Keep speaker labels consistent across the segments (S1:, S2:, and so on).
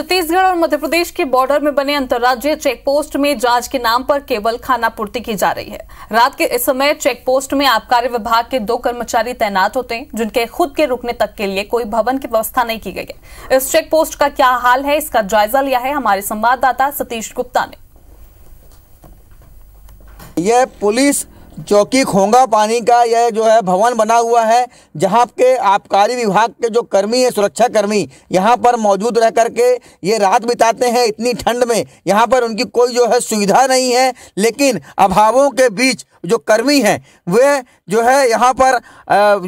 S1: छत्तीसगढ़ और मध्य प्रदेश के बॉर्डर में बने अंतर्राज्यीय चेक पोस्ट में जांच के नाम पर केवल खाना पूर्ति की जा रही है रात के इस समय चेक पोस्ट में आबकारी विभाग के दो कर्मचारी तैनात होते हैं जिनके खुद के रुकने तक के लिए कोई भवन की व्यवस्था नहीं की गई है इस चेक पोस्ट का क्या हाल है इसका जायजा लिया है हमारे संवाददाता सतीश गुप्ता ने
S2: यह पुलिस जो कि खोंगा पानी का यह जो है भवन बना हुआ है जहां के आबकारी विभाग के जो कर्मी हैं सुरक्षा कर्मी यहां पर मौजूद रह कर के ये रात बिताते हैं इतनी ठंड में यहां पर उनकी कोई जो है सुविधा नहीं है लेकिन अभावों के बीच जो कर्मी हैं वे जो है यहाँ पर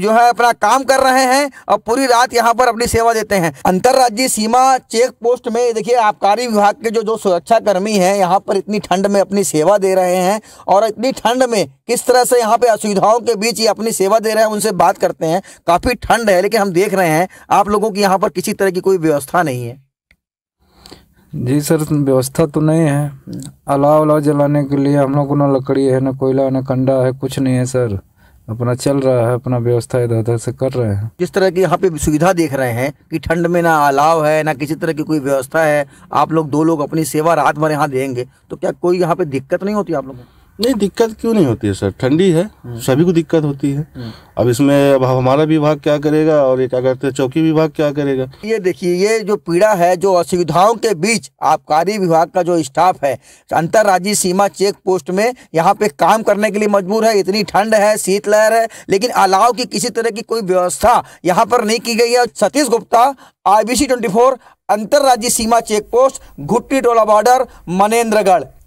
S2: जो है अपना काम कर रहे हैं और पूरी रात यहाँ पर अपनी सेवा देते हैं अंतर्राज्यीय सीमा चेक पोस्ट में देखिए आबकारी विभाग के जो जो सुरक्षा कर्मी हैं यहाँ पर इतनी ठंड में अपनी सेवा दे रहे हैं और इतनी ठंड में कि किस तरह से यहाँ पे असुविधाओं के बीच ये अपनी सेवा दे रहे हैं उनसे बात करते हैं काफ़ी ठंड है लेकिन हम देख रहे हैं आप लोगों की यहाँ पर किसी तरह की कोई व्यवस्था नहीं है
S3: जी सर व्यवस्था तो नहीं है अलाव अलाव जलाने के लिए हम लोग को ना लकड़ी है ना कोयला है ना कंडा है कुछ नहीं है सर अपना चल रहा है अपना व्यवस्था इधर उधर से कर रहे हैं
S2: जिस तरह की यहाँ पे सुविधा देख रहे हैं कि ठंड में ना अलाव है ना किसी तरह की कोई व्यवस्था है आप लोग दो लोग अपनी सेवा रात भर यहाँ देंगे तो क्या कोई यहाँ पे दिक्कत नहीं होती आप लोगों को
S3: नहीं दिक्कत क्यों नहीं होती है सर ठंडी है हम्म। सभी को दिक्कत होती है हम्म। अब इसमें अब हमारा विभाग क्या करेगा और ये क्या करते हैं चौकी विभाग क्या करेगा ये देखिए ये जो पीड़ा है जो
S2: असुविधाओं के बीच आबकारी विभाग का जो स्टाफ है अंतर्राज्यीय सीमा चेक पोस्ट में यहाँ पे काम करने के लिए मजबूर है इतनी ठंड है शीतलहर है लेकिन अलाव की किसी तरह की कोई व्यवस्था यहाँ पर नहीं की गई है सतीश गुप्ता आई बी अंतर्राज्यीय सीमा check post Ghutti Tola border Manendragarh